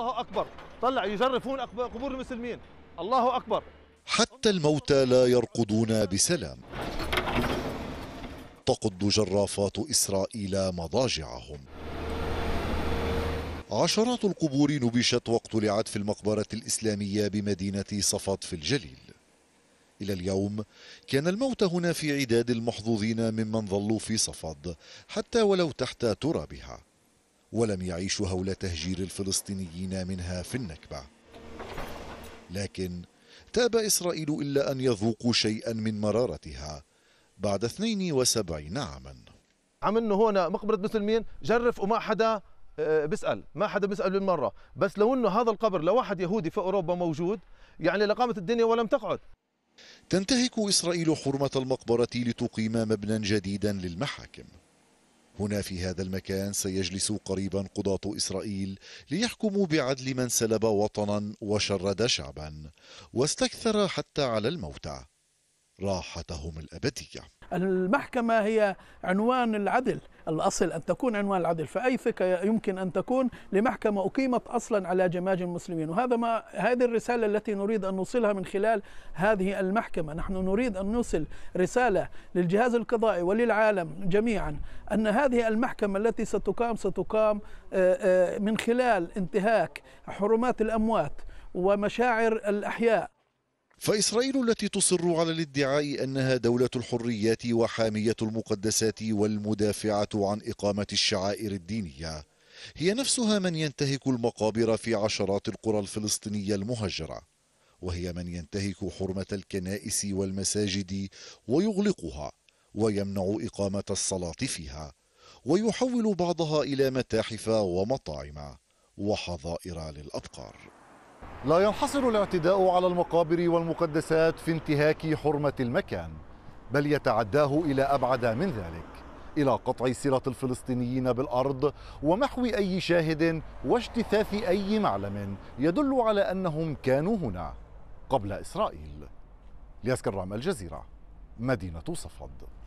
الله أكبر طلع يجرفون قبور المسلمين الله أكبر حتى الموتى لا يرقدون بسلام تقض جرافات إسرائيل مضاجعهم عشرات القبور نبشت واقتلعت في المقبرة الإسلامية بمدينة صفد في الجليل إلى اليوم كان الموت هنا في عداد المحظوظين ممن ظلوا في صفد حتى ولو تحت ترابها ولم يعيشوا هول تهجير الفلسطينيين منها في النكبة لكن تاب إسرائيل إلا أن يذوقوا شيئا من مرارتها بعد 72 عاما عملنا هون مقبرة مثل مين جرف وما حدا آه، بيسأل ما حدا بيسأل بالمرة بس لو أنه هذا القبر لواحد يهودي في أوروبا موجود يعني لقامت الدنيا ولم تقعد تنتهك إسرائيل حرمة المقبرة لتقيم مبنى جديدا للمحاكم هنا في هذا المكان سيجلس قريبا قضاة إسرائيل ليحكموا بعدل من سلب وطنا وشرد شعبا واستكثر حتى على الموتى راحتهم الأبدية المحكمة هي عنوان العدل الأصل أن تكون عنوان العدل فأي فكرة يمكن أن تكون لمحكمة أقيمت أصلا على جماج المسلمين وهذا ما هذه الرسالة التي نريد أن نوصلها من خلال هذه المحكمة نحن نريد أن نوصل رسالة للجهاز القضائي وللعالم جميعا أن هذه المحكمة التي ستقام ستقام آه، آه، من خلال انتهاك حرمات الأموات ومشاعر الأحياء فإسرائيل التي تصر على الادعاء أنها دولة الحريات وحامية المقدسات والمدافعة عن إقامة الشعائر الدينية هي نفسها من ينتهك المقابر في عشرات القرى الفلسطينية المهجرة وهي من ينتهك حرمة الكنائس والمساجد ويغلقها ويمنع إقامة الصلاة فيها ويحول بعضها إلى متاحف ومطاعم وحظائر للأبقار لا ينحصر الاعتداء على المقابر والمقدسات في انتهاك حرمة المكان بل يتعداه إلى أبعد من ذلك إلى قطع صلة الفلسطينيين بالأرض ومحو أي شاهد واجتثاث أي معلم يدل على أنهم كانوا هنا قبل إسرائيل ليسكن رام الجزيرة مدينة صفد